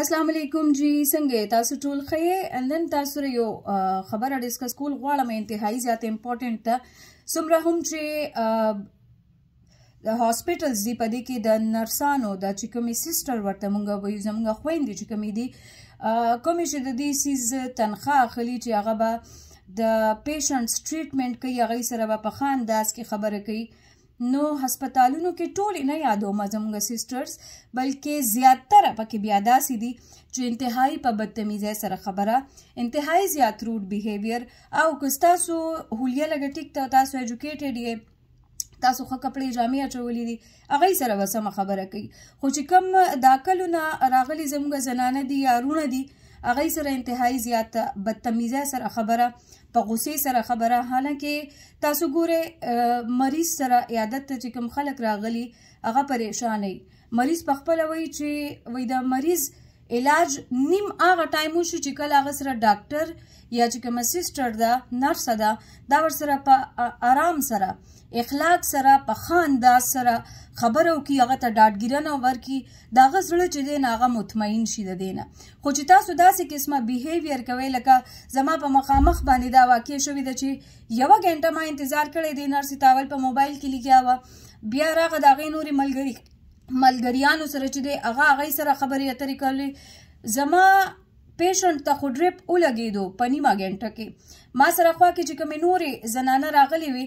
السلام علیکم جی څنګه تاسو ټول ښه اند نن تاسو سره یو خبره ډیسکس کول غواړم انتهایی زیات امپورټنت ده سمره هم چې د هاسپټلز دی په دې کې د نرسانو د چې کومي سیسټر ورته مونږ وایو زمونږ خويندې چې کومي دي کومې چې د دې سیز تنخواه اخلي چې هغه به د پیشنټس ټریټمنټ کوي هغه سره به په خانداس کې خبره کوي نو هسپتالونو کې ټولې نه یادومه زموږ سیسټرز بلکې زیاتره پکې بیا داسې دي چې انتهایی په بدتمیزۍ سره خبره انتهایی زیات روډ بیهیویر او که ستاسو هولیه لږه ټیک ته تاسو ایجوکیټډ یې تاسو خو کپړې جامې اچولې دي هغه سره وسمه خبره کوي خو چې کم داکلونه راغلي زموږ زنانه دي یا رونه دي هغه سره انتهایی زیات بدتمیزه سره خبره په غوسه سره خبره حالانکه تاسو ګوره مریض سره عادت ته چې کوم خلک راغلي هغه پریشان وي مریض په خپل وای چې وای دا مریض علاج نیم هغه ټایم وشو چې کله هغه سره ډاکټر یا چې کومه سیسټر ده نرس ده دا ورسره په آرام سره اخلاق سره په ښه انداز سره خبره وکړي هغه ته ډاډګیرنه ورکړي د هغه زړه چې دی نه هغه مطمئن شي د دی نه خو چې تاسو داسې قسمه بیهیویر کوئ لکه زما په مخامخ باندې دا واقع شوې ده چې یوه ګنټه ما انتظار کړی دی نرسې تاول په موبایل کې لګیا وه بیا راغه د هغې نورې ملګري ملګریانو سره چې دی هغه هغه سره خبرې اترې کولې زما پیشنټ ته خو ډریپ ولګېدو په نیمه ګنټه کې ما سره خوا کې چې کومې نورې زنانه راغلې وي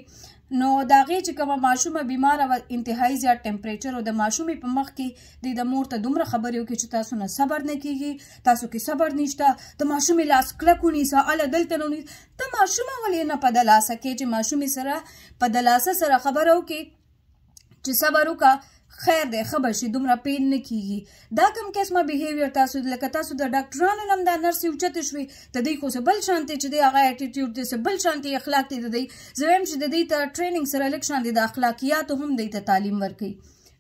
نو د هغې چې کومه ماشومه بیماره وه انتهایي زیات ټمپریچر او د ماشومې په مخ کې د د مور ته دومره خبرې وکړي چې تاسو نه صبر نه کېږي تاسو کې صبر نشته د ماشومې لاس کلک ونیسه هله دلته نه ونیسه ته ماشومه ولې نه په دلاسه کې چې ماشومې سره په دلاسه سره خبره وکړي چې صبر وکړه خیر دی ښه به شي دومره پین نه کیږي دا کم قسمه بیهیویر تاسو لکه تاسو د ډاکټرانو نم دا نرس یو چته شوي د دوی خو څه بل شانتي چې دی هغه اټیټیوډ دی څه بل شانتي اخلاق دی د دوی زه وایم چې د دوی ته ټریننګ سره لږ شانتي د اخلاقیاتو هم دوی ته تعلیم ورکوي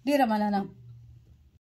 ډېره مننه